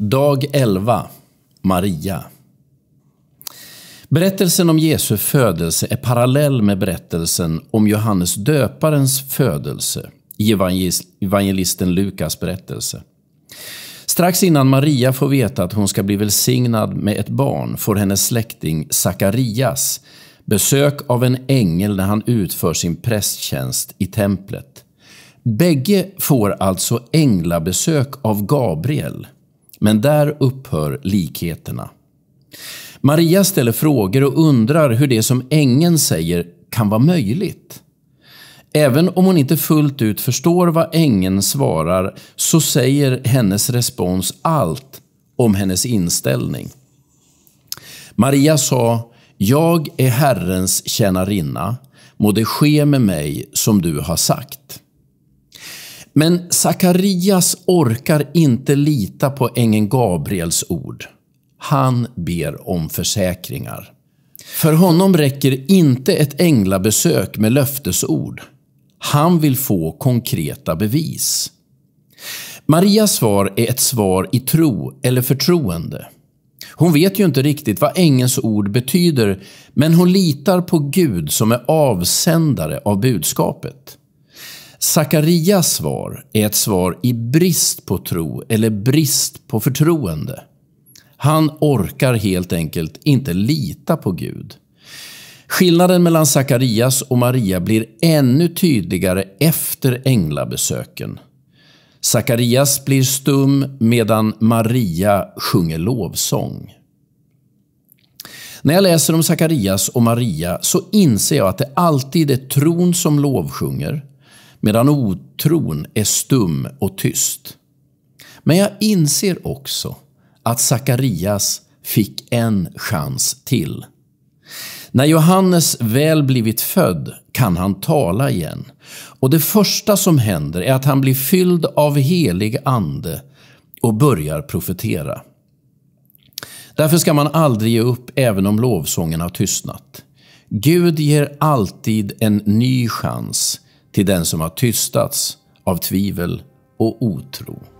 Dag 11 Maria Berättelsen om Jesu födelse är parallell med berättelsen om Johannes döparens födelse i evangelisten Lukas berättelse. Strax innan Maria får veta att hon ska bli välsignad med ett barn får hennes släkting Sakarias besök av en ängel när han utför sin prästtjänst i templet. Bägge får alltså änglabesök av Gabriel men där upphör likheterna. Maria ställer frågor och undrar hur det som ängeln säger kan vara möjligt. Även om hon inte fullt ut förstår vad ängeln svarar så säger hennes respons allt om hennes inställning. Maria sa, jag är Herrens tjänarinna, må det ske med mig som du har sagt. Men Sakarias orkar inte lita på ängeln Gabriels ord. Han ber om försäkringar. För honom räcker inte ett änglabesök med löftesord. Han vill få konkreta bevis. Marias svar är ett svar i tro eller förtroende. Hon vet ju inte riktigt vad ängelns ord betyder, men hon litar på Gud som är avsändare av budskapet. Sakarias svar är ett svar i brist på tro eller brist på förtroende. Han orkar helt enkelt inte lita på Gud. Skillnaden mellan Sakarias och Maria blir ännu tydligare efter änglabesöken. Sakarias blir stum medan Maria sjunger lovsång. När jag läser om Sakarias och Maria så inser jag att det alltid är tron som lovsjunger medan otron är stum och tyst. Men jag inser också att Sakarias fick en chans till. När Johannes väl blivit född kan han tala igen. Och det första som händer är att han blir fylld av helig ande och börjar profetera. Därför ska man aldrig ge upp även om lovsången har tystnat. Gud ger alltid en ny chans till den som har tystats av tvivel och otro.